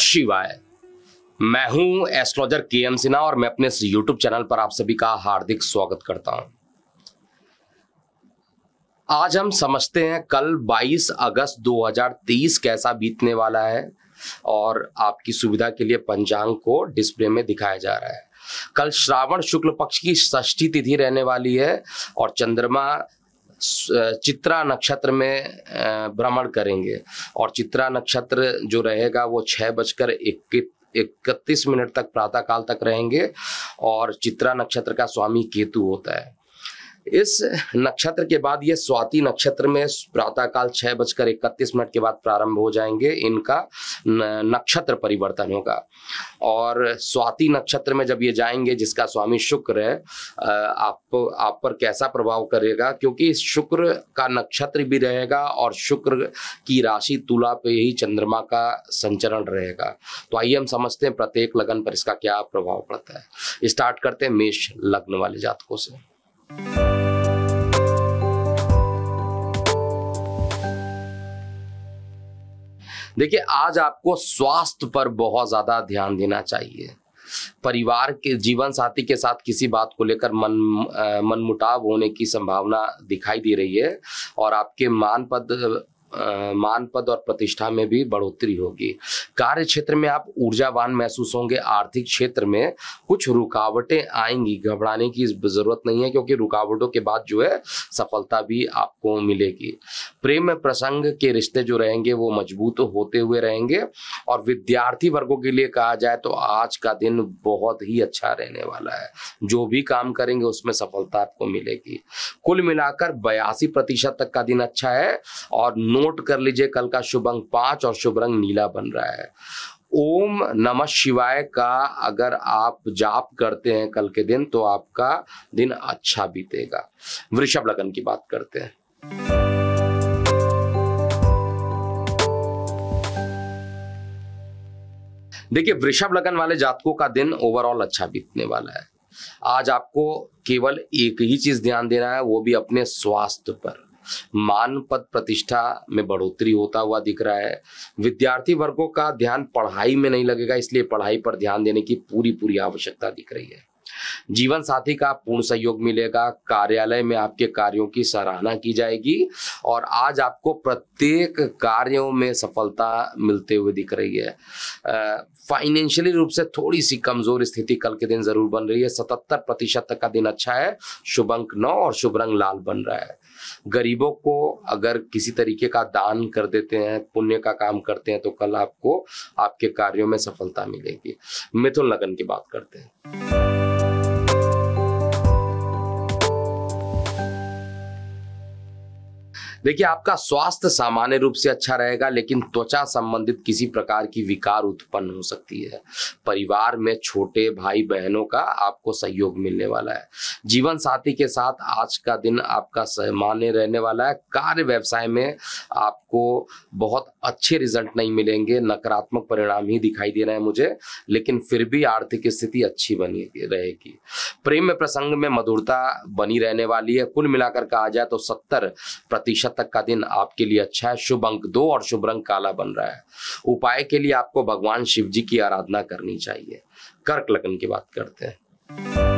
शिवाय मैं हूं एस्ट्रोलॉजर के एम सिन्हा और मैं अपने यूट्यूब चैनल पर आप सभी का हार्दिक स्वागत करता हूं आज हम समझते हैं कल 22 अगस्त 2023 कैसा बीतने वाला है और आपकी सुविधा के लिए पंचांग को डिस्प्ले में दिखाया जा रहा है कल श्रावण शुक्ल पक्ष की षष्ठी तिथि रहने वाली है और चंद्रमा चित्रा नक्षत्र में भ्रमण करेंगे और चित्रा नक्षत्र जो रहेगा वो छह बजकर इकतीस मिनट तक प्रातः काल तक रहेंगे और चित्रा नक्षत्र का स्वामी केतु होता है इस नक्षत्र के बाद ये स्वाति नक्षत्र में प्रातःकाल छह बजकर इकतीस मिनट के बाद प्रारंभ हो जाएंगे इनका नक्षत्र परिवर्तन होगा और स्वाति नक्षत्र में जब ये जाएंगे जिसका स्वामी शुक्र है आप आप पर कैसा प्रभाव करेगा क्योंकि शुक्र का नक्षत्र भी रहेगा और शुक्र की राशि तुला पे ही चंद्रमा का संचरण रहेगा तो आइए हम समझते हैं प्रत्येक लगन पर इसका क्या प्रभाव पड़ता है स्टार्ट करते हैं मेष लग्न वाले जातकों से देखिए आज आपको स्वास्थ्य पर बहुत ज्यादा ध्यान देना चाहिए परिवार के जीवन साथी के साथ किसी बात को लेकर मन मनमुटाव होने की संभावना दिखाई दे रही है और आपके मान पद मान पद और प्रतिष्ठा में भी बढ़ोतरी होगी कार्य क्षेत्र में आप ऊर्जावान महसूस होंगे आर्थिक क्षेत्र में कुछ रुकावटें आएंगी घबराने की जरूरत नहीं है क्योंकि रुकावटों के बाद जो है सफलता भी आपको मिलेगी प्रेम प्रसंग के रिश्ते जो रहेंगे वो मजबूत होते हुए रहेंगे और विद्यार्थी वर्गों के लिए कहा जाए तो आज का दिन बहुत ही अच्छा रहने वाला है जो भी काम करेंगे उसमें सफलता आपको मिलेगी कुल मिलाकर बयासी प्रतिशत तक का दिन अच्छा है और नोट कर लीजिए कल का शुभ अंक पांच और शुभ रंग नीला बन रहा है ओम नमः शिवाय का अगर आप जाप करते हैं कल के दिन तो आपका दिन अच्छा बीतेगा वृषभ लगन की बात करते हैं देखिए वृषभ लगन वाले जातकों का दिन ओवरऑल अच्छा बीतने वाला है आज आपको केवल एक ही चीज ध्यान देना है वो भी अपने स्वास्थ्य पर मान पद प्रतिष्ठा में बढ़ोतरी होता हुआ दिख रहा है विद्यार्थी वर्गों का ध्यान पढ़ाई में नहीं लगेगा इसलिए पढ़ाई पर ध्यान देने की पूरी पूरी आवश्यकता दिख रही है जीवन साथी का पूर्ण सहयोग मिलेगा कार्यालय में आपके कार्यों की सराहना की जाएगी और आज आपको प्रत्येक कार्यों में सफलता मिलते हुए दिख रही है फाइनेंशियली रूप से थोड़ी सी कमजोर स्थिति कल के दिन जरूर बन रही है सतहत्तर प्रतिशत तक का दिन अच्छा है शुभ अंक नौ और शुभ रंग लाल बन रहा है गरीबों को अगर किसी तरीके का दान कर देते हैं पुण्य का काम करते हैं तो कल आपको आपके कार्यों में सफलता मिलेगी मिथुन लगन की बात करते हैं देखिए आपका स्वास्थ्य सामान्य रूप से अच्छा रहेगा लेकिन त्वचा संबंधित किसी प्रकार की विकार उत्पन्न हो सकती है परिवार में छोटे भाई बहनों का आपको सहयोग मिलने वाला है जीवन साथी के साथ आज का दिन आपका सामान्य रहने वाला है कार्य व्यवसाय में आपको बहुत अच्छे रिजल्ट नहीं मिलेंगे नकारात्मक परिणाम ही दिखाई दे रहे हैं मुझे लेकिन फिर भी आर्थिक स्थिति अच्छी बनी रहेगी प्रेम प्रसंग में मधुरता बनी रहने वाली है कुल मिलाकर कहा जाए तो सत्तर प्रतिशत शतक अच्छा का दिन आपके लिए अच्छा है शुभ अंक दो और शुभ रंग काला बन रहा है उपाय के लिए आपको भगवान शिव जी की आराधना करनी चाहिए कर्क लगन की बात करते हैं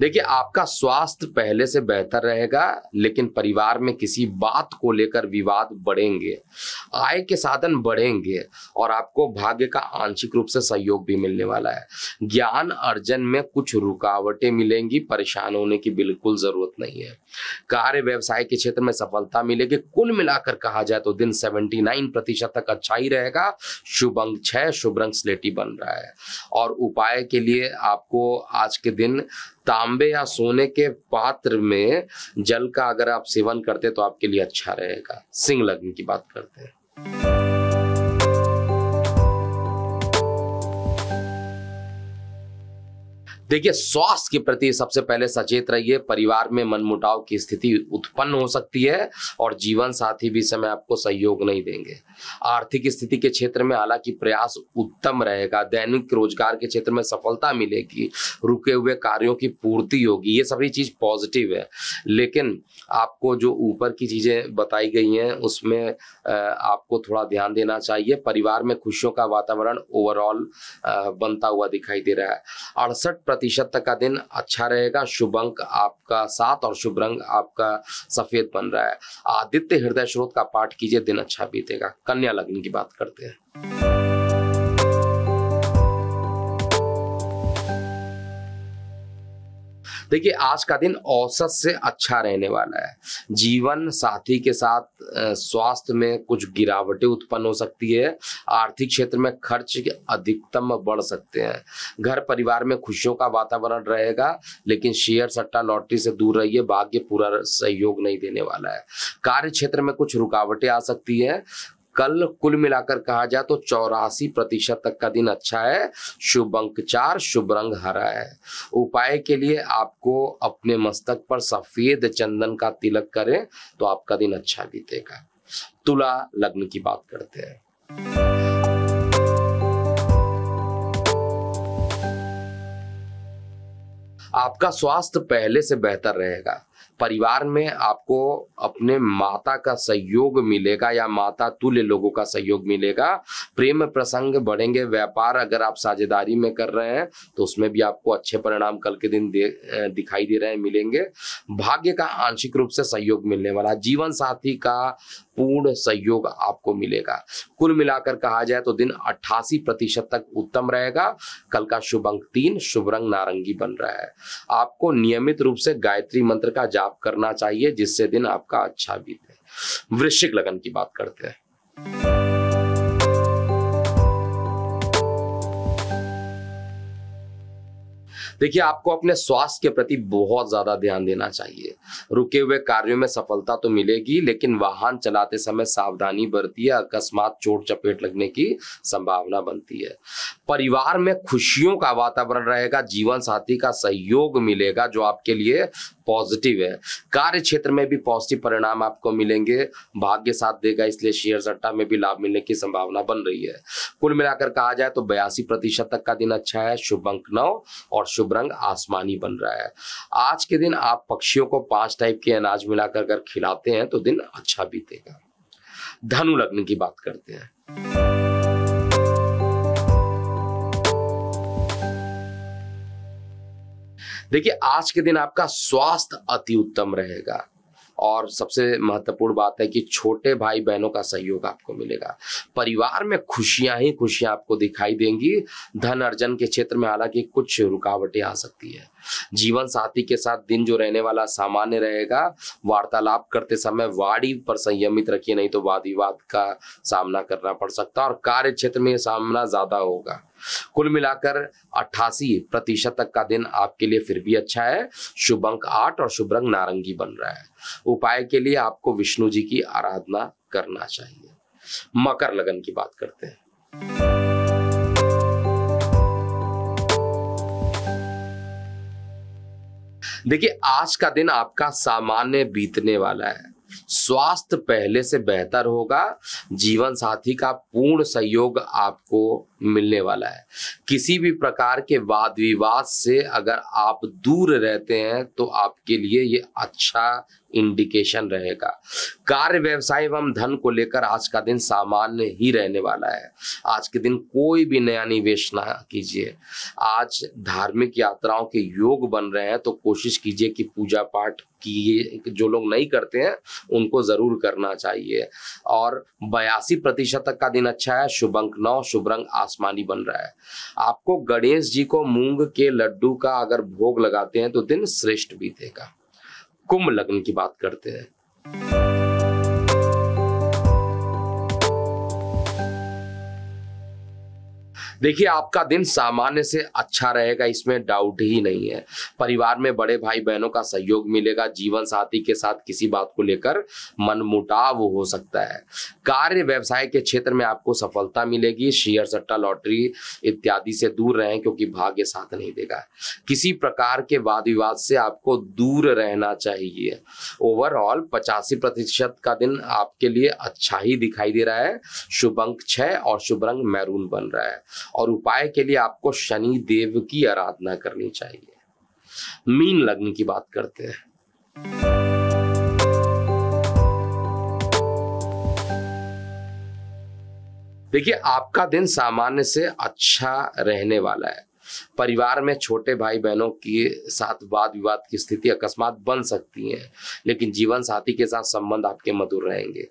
देखिए आपका स्वास्थ्य पहले से बेहतर रहेगा लेकिन परिवार में किसी बात को लेकर विवाद बढ़ेंगे आय के साधन बढ़ेंगे और आपको भाग्य का आंशिक रूप से सहयोग भी मिलने वाला है ज्ञान अर्जन में कुछ रुकावटें मिलेंगी परेशान होने की बिल्कुल जरूरत नहीं है कार्य व्यवसाय के क्षेत्र में सफलता मिलेगी कुल मिलाकर कहा जाए तो दिन सेवेंटी प्रतिशत तक अच्छा ही रहेगा शुभ अंक छह शुभ रंग स्लेटी बन रहा है और उपाय के लिए आपको आज के दिन तांबे या सोने के पात्र में जल का अगर आप सेवन करते तो आपके लिए अच्छा रहेगा सिंह लग्न की बात करते हैं देखिए स्वास्थ्य के प्रति सबसे पहले सचेत रहिए परिवार में मनमुटाव की स्थिति उत्पन्न हो सकती है और जीवन साथी भी समय आपको सहयोग नहीं देंगे आर्थिक स्थिति के क्षेत्र में हालांकि प्रयास उत्तम रहेगा दैनिक रोजगार के क्षेत्र में सफलता मिलेगी रुके हुए कार्यों की पूर्ति होगी ये सभी चीज पॉजिटिव है लेकिन आपको जो ऊपर की चीजें बताई गई हैं उसमें आपको थोड़ा ध्यान देना चाहिए परिवार में खुशियों का वातावरण ओवरऑल बनता हुआ दिखाई दे रहा है अड़सठ प्रतिशत तक का दिन अच्छा रहेगा शुभ अंक आपका सात और शुभ रंग आपका सफेद बन रहा है आदित्य हृदय स्रोत का पाठ कीजिए दिन अच्छा बीतेगा कन्या लग्न की बात करते हैं देखिए आज का दिन औसत से अच्छा रहने वाला है जीवन साथी के साथ स्वास्थ्य में कुछ गिरावटें उत्पन्न हो सकती है आर्थिक क्षेत्र में खर्च अधिकतम बढ़ सकते हैं घर परिवार में खुशियों का वातावरण रहेगा लेकिन शेयर सट्टा लॉटरी से दूर रहिए भाग्य पूरा सहयोग नहीं देने वाला है कार्य क्षेत्र में कुछ रुकावटें आ सकती है कल कुल मिलाकर कहा जाए तो चौरासी प्रतिशत तक का दिन अच्छा है शुभ अंक चार शुभ रंग हरा है उपाय के लिए आपको अपने मस्तक पर सफेद चंदन का तिलक करें तो आपका दिन अच्छा बीतेगा तुला लग्न की बात करते हैं आपका स्वास्थ्य पहले से बेहतर रहेगा परिवार में आपको अपने माता का सहयोग मिलेगा या माता तुल्य लोगों का सहयोग मिलेगा प्रेम प्रसंग बढ़ेंगे व्यापार अगर आप साझेदारी में कर रहे हैं तो उसमें भी आपको अच्छे परिणाम कल के दिन दे, दिखाई दे रहे हैं मिलेंगे भाग्य का आंशिक रूप से सहयोग मिलने वाला जीवन साथी का पूर्ण सहयोग आपको मिलेगा कुल मिलाकर कहा जाए तो दिन अट्ठासी प्रतिशत तक उत्तम रहेगा कल का शुभ अंक तीन शुभ रंग नारंगी बन रहा है आपको नियमित रूप से गायत्री मंत्र का जाप करना चाहिए जिससे दिन आपका अच्छा बीते वृश्चिक लगन की बात करते हैं देखिए आपको अपने स्वास्थ्य के प्रति बहुत ज्यादा ध्यान देना चाहिए रुके हुए कार्यों में सफलता तो मिलेगी लेकिन वाहन चलाते समय सावधानी बरती है अकस्मात चोट चपेट लगने की संभावना बनती है परिवार में खुशियों का वातावरण रहेगा जीवन साथी का सहयोग मिलेगा जो आपके लिए पॉजिटिव है कार्य क्षेत्र में भी पॉजिटिव परिणाम आपको मिलेंगे भाग्य साथ देगा इसलिए शेयर सट्टा में भी लाभ मिलने की संभावना बन रही है कुल मिलाकर कहा जाए तो बयासी प्रतिशत तक का दिन अच्छा है शुभ अंक नौ और शुभ रंग आसमानी बन रहा है आज के दिन आप पक्षियों को पांच टाइप के अनाज मिलाकर अगर खिलाते हैं तो दिन अच्छा बीतेगा धनु लग्न की बात करते हैं देखिए आज के दिन आपका स्वास्थ्य अति उत्तम रहेगा और सबसे महत्वपूर्ण बात है कि छोटे भाई बहनों का सहयोग आपको मिलेगा परिवार में खुशियां ही खुशियां आपको दिखाई देंगी धन अर्जन के क्षेत्र में हालांकि कुछ रुकावटें आ सकती है जीवन साथी के साथ दिन जो रहने वाला सामान्य रहेगा वार्तालाप करते समय वाणी पर संयमित रखिए नहीं तो वाद विवाद का सामना करना पड़ सकता है और कार्य क्षेत्र में सामना ज्यादा होगा कुल मिलाकर अट्ठासी प्रतिशत तक का दिन आपके लिए फिर भी अच्छा है शुभ अंक आठ और शुभ रंग नारंगी बन रहा है उपाय के लिए आपको विष्णु जी की आराधना करना चाहिए मकर लगन की बात करते हैं देखिए आज का दिन आपका सामान्य बीतने वाला है स्वास्थ्य पहले से बेहतर होगा जीवन साथी का पूर्ण सहयोग आपको मिलने वाला है किसी भी प्रकार के वाद विवाद से अगर आप दूर रहते हैं तो आपके लिए ये अच्छा इंडिकेशन रहेगा कार्य व्यवसाय एवं धन को लेकर आज का दिन सामान्य ही रहने वाला है आज के दिन कोई भी नया निवेश ना कीजिए आज धार्मिक यात्राओं के योग बन रहे हैं तो कोशिश कीजिए कि पूजा पाठ किए जो लोग नहीं करते हैं उनको को जरूर करना चाहिए और बयासी प्रतिशत तक का दिन अच्छा है शुभ अंक नौ शुभ रंग आसमानी बन रहा है आपको गणेश जी को मूंग के लड्डू का अगर भोग लगाते हैं तो दिन श्रेष्ठ बीतेगा कुंभ लग्न की बात करते हैं देखिए आपका दिन सामान्य से अच्छा रहेगा इसमें डाउट ही नहीं है परिवार में बड़े भाई बहनों का सहयोग मिलेगा जीवन साथी के साथ किसी बात को लेकर मनमुटाव हो सकता है कार्य व्यवसाय के क्षेत्र में आपको सफलता मिलेगी शेयर सट्टा लॉटरी इत्यादि से दूर रहें क्योंकि भाग्य साथ नहीं देगा किसी प्रकार के वाद विवाद से आपको दूर रहना चाहिए ओवरऑल पचासी प्रतिशत का दिन आपके लिए अच्छा ही दिखाई दे रहा है शुभ अंक छह और शुभ रंग मैरून बन रहा है और उपाय के लिए आपको शनि देव की आराधना करनी चाहिए मीन लग्न की बात करते हैं देखिए आपका दिन सामान्य से अच्छा रहने वाला है परिवार में छोटे भाई बहनों के साथ वाद विवाद की स्थिति अकस्मात बन सकती है लेकिन जीवन साथी के साथ संबंध आपके मधुर रहेंगे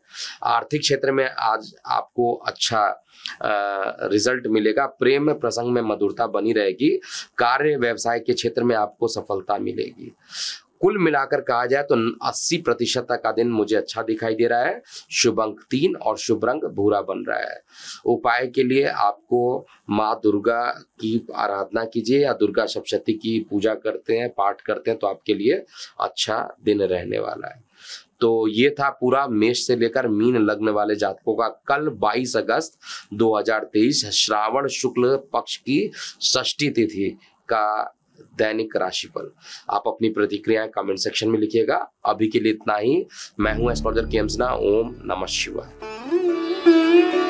आर्थिक क्षेत्र में आज आपको अच्छा रिजल्ट मिलेगा प्रेम में प्रसंग में मधुरता बनी रहेगी कार्य व्यवसाय के क्षेत्र में आपको सफलता मिलेगी कुल मिलाकर कहा जाए तो 80 प्रतिशत तक का दिन मुझे अच्छा दिखाई दे रहा है शुभ अंक तीन और शुभ रंग भूरा बन रहा है उपाय के लिए आपको माँ दुर्गा की आराधना कीजिए या दुर्गा सप्तशती की पूजा करते हैं पाठ करते हैं तो आपके लिए अच्छा दिन रहने वाला है तो ये था पूरा मेष से लेकर मीन लग्न वाले जातकों का कल 22 अगस्त 2023 श्रावण शुक्ल पक्ष की षष्ठी तिथि का दैनिक राशिफल आप अपनी प्रतिक्रियाएं कमेंट सेक्शन में लिखिएगा अभी के लिए इतना ही मैं हूं एस्ट्रोलॉजर केम्सना ओम नमः शिवाय